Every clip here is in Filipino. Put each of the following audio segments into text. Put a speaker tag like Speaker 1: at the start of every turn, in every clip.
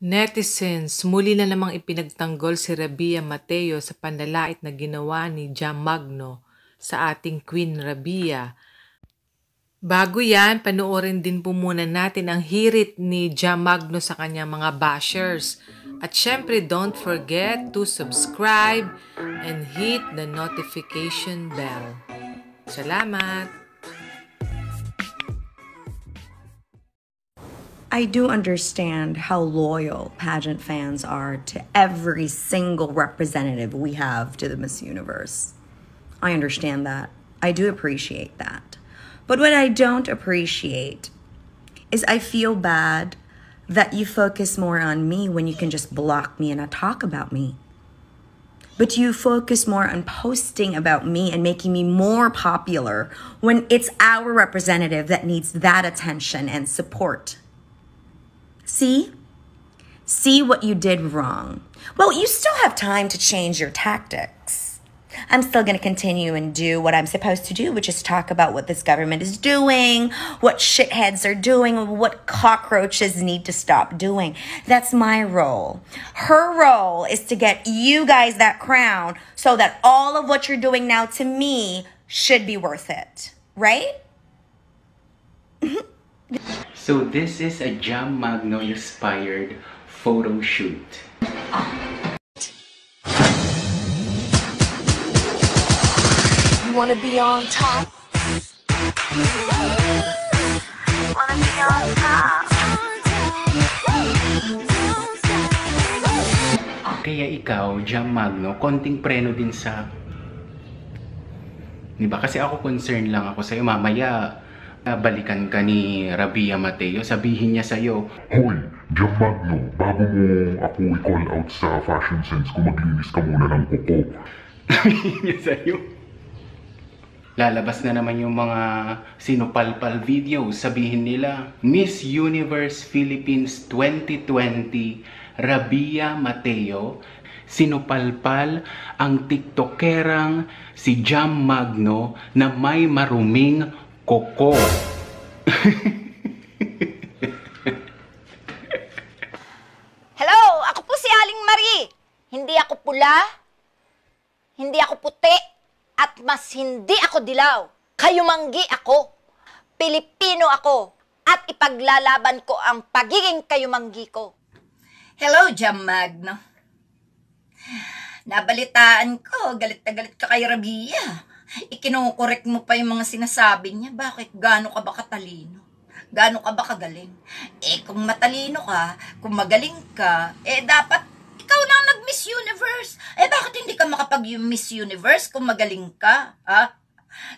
Speaker 1: Netizens, muli na namang ipinagtanggol si Rabia Mateo sa panlalait na ginawa ni Jam Magno sa ating Queen Rabia. Bago yan, panoorin din po muna natin ang hirit ni Jam Magno sa kanyang mga bashers. At syempre, don't forget to subscribe and hit the notification bell. Salamat!
Speaker 2: I do understand how loyal pageant fans are to every single representative we have to the Miss Universe. I understand that. I do appreciate that. But what I don't appreciate is I feel bad that you focus more on me when you can just block me and not talk about me. But you focus more on posting about me and making me more popular when it's our representative that needs that attention and support. See? See what you did wrong. Well, you still have time to change your tactics. I'm still going to continue and do what I'm supposed to do, which is talk about what this government is doing, what shitheads are doing, what cockroaches need to stop doing. That's my role. Her role is to get you guys that crown so that all of what you're doing now to me should be worth it, right?
Speaker 3: So this is a Jam Magno inspired photo shoot. You wanna be on top? Wanna be on top? Kaya ikaw, Jam Magno, konting preno din sa... Diba? Kasi ako concerned lang ako sa'yo. Mamaya, balikan ka ni Rabia Mateo, sabihin niya sa'yo, Hoy, Job Magno, bago mo ako i-call out sa fashion sense ko, maglinis ka muna ng kuko. Sabihin niya sa'yo. Lalabas na naman yung mga sinupalpal videos. Sabihin nila, Miss Universe Philippines 2020, Rabia Mateo, sinupalpal ang tiktokerang si Jam Magno na may maruming Koko.
Speaker 1: Hello, ako po si Aling Marie. Hindi ako pula, hindi ako puti, at mas hindi ako dilaw. Kayumanggi ako. Pilipino ako. At ipaglalaban ko ang pagiging kayumanggi ko. Hello, Jam Magno. Nabalitaan ko, galit na galit ka kay Rabia. Ikinokorek mo pa yung mga sinasabi niya. Bakit? Gaano ka ba katalino? Gaano ka ba kagaling? Eh, kung matalino ka, kung magaling ka, eh, dapat ikaw na nag-Miss Universe. Eh, bakit hindi ka makapag-Miss Universe kung magaling ka? Ha?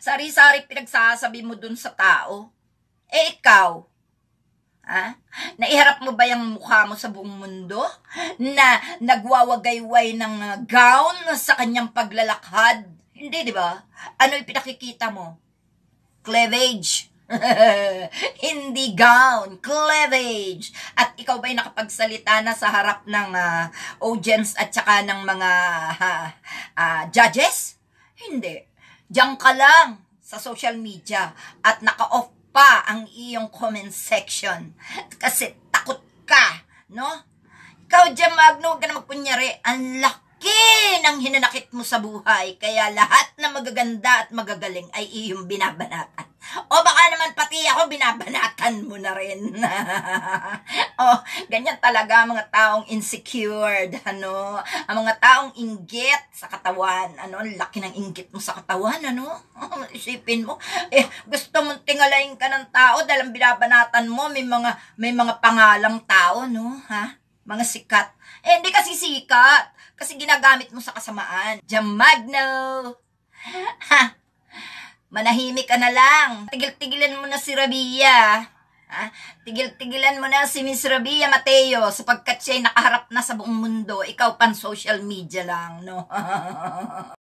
Speaker 1: Sari-sari pinagsasabi mo dun sa tao. Eh, ikaw, Ha? Naiharap mo ba yung mukha mo sa buong mundo? Na nagwawagayway ng uh, gown sa kanyang paglalakad? Hindi, di ba? Ano ipinakikita mo? Cleavage. Hindi gown, cleavage. At ikaw ba'y nakapagsalita na sa harap ng uh, audience at saka ng mga uh, uh, judges? Hindi. Diyan ka lang sa social media at naka-off pa ang iyong comment section. Kasi takot ka, no? Ikaw, Jam Magno, huwag ka na magkunyari. Ang laki! mo sa buhay, kaya lahat na magaganda at magagaling ay iyong binabanatan. O baka naman pati ako binabanatan mo na rin. oh, ganyan talaga mga taong insecure, ano? Ang mga taong inggit sa katawan, ano? Ang laki ng inggit mo sa katawan, ano? Oh, isipin mo, eh, gusto mong tingalain ka ng tao dahil ang binabanatan mo may mga may mga pangalang tao, no? Ha? mga sikat. Eh, hindi kasi sikat. Kasi ginagamit mo sa kasamaan. Jamagno! Ha! Manahimik ka na lang. Tigil-tigilan mo na si Rabia. Ha? Tigil-tigilan mo na si Miss Rabia Mateo sapagkat siya'y nakaharap na sa buong mundo. Ikaw pan social media lang, no?